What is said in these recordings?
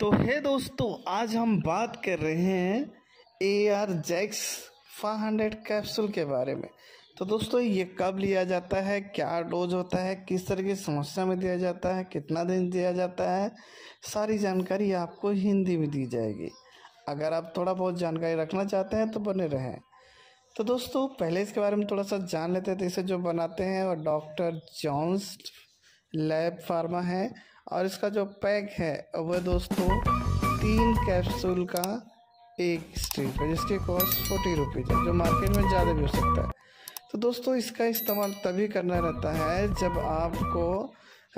तो है दोस्तों आज हम बात कर रहे हैं A R Jacks five hundred capsule के बारे में तो दोस्तों ये कब लिया जाता है क्या डोज होता है किस तरह की समस्या में दिया जाता है कितना दिन दिया जाता है सारी जानकारी आपको हिंदी में दी जाएगी अगर आप थोड़ा बहुत जानकारी रखना चाहते हैं तो बने रहें तो दोस्तों पहले इसके बारे में थोड़ा सा जान लेते थे तो इसे जो बनाते हैं वो डॉक्टर जॉन्स लैब फार्मा है और इसका जो पैक है वह दोस्तों तीन कैप्सूल का एक स्ट्रीप है जिसकी कॉस्ट फोर्टी रुपीज़ है जो मार्केट में ज़्यादा भी हो सकता है तो दोस्तों इसका इस्तेमाल तभी करना रहता है जब आपको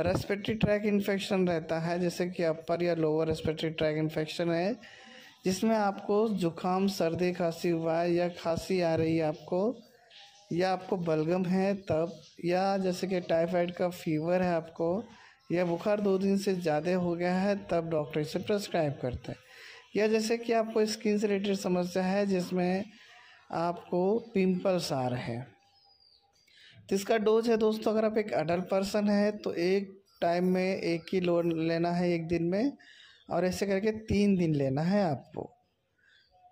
रेस्पिरेटरी ट्रैक इन्फेक्शन रहता है जैसे कि अपर या लोअर रेस्पिरेटरी ट्रैक इन्फेक्शन है जिसमें आपको जुकाम सर्दी खांसी हुआ है या खांसी आ रही है आपको या आपको बलगम है तब या जैसे कि टाइफाइड का फीवर है आपको या बुखार दो दिन से ज़्यादा हो गया है तब डॉक्टर इसे प्रेस्क्राइब करते हैं या जैसे कि आपको स्किन से रिलेटेड समस्या है जिसमें आपको पिंपल्स आ रहे हैं तो इसका डोज है दोस्तों अगर आप एक अडल्ट पर्सन है तो एक टाइम में एक ही लोन लेना है एक दिन में और ऐसे करके तीन दिन लेना है आपको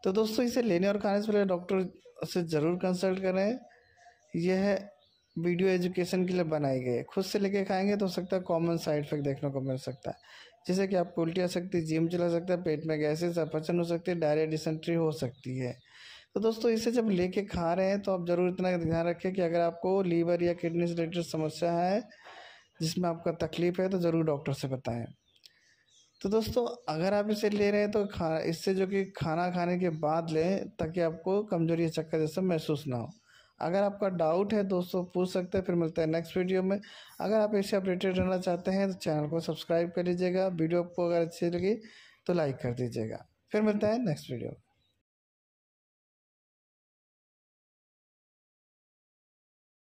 तो दोस्तों इसे लेने और खाने से पहले डॉक्टर से ज़रूर कंसल्ट करें यह वीडियो एजुकेशन के लिए बनाई गई है खुद से लेके खाएंगे तो हो सकता है कॉमन साइड इफेक्ट देखने को मिल सकता है जैसे कि आपको उल्टी आ सकती है जिम चला सकता है पेट में गैसेज अपचन हो सकती है डायरिया डिसेंट्री हो सकती है तो दोस्तों इसे जब लेके खा रहे हैं तो आप ज़रूर इतना ध्यान रखें कि अगर आपको लीवर या किडनी से रिलेटेड समस्या है जिसमें आपका तकलीफ है तो ज़रूर डॉक्टर से बताएं तो दोस्तों अगर आप इसे ले रहे हैं तो खा इससे जो कि खाना खाने के बाद लें ताकि आपको कमजोरी चक्कर जैसा महसूस ना हो अगर आपका डाउट है दोस्तों पूछ सकते हैं फिर मिलता है नेक्स्ट वीडियो में अगर आप इससे अपडेटेड रहना चाहते हैं तो चैनल को सब्सक्राइब कर लीजिएगा वीडियो आपको अगर अच्छी लगी तो लाइक कर दीजिएगा फिर मिलता है नेक्स्ट वीडियो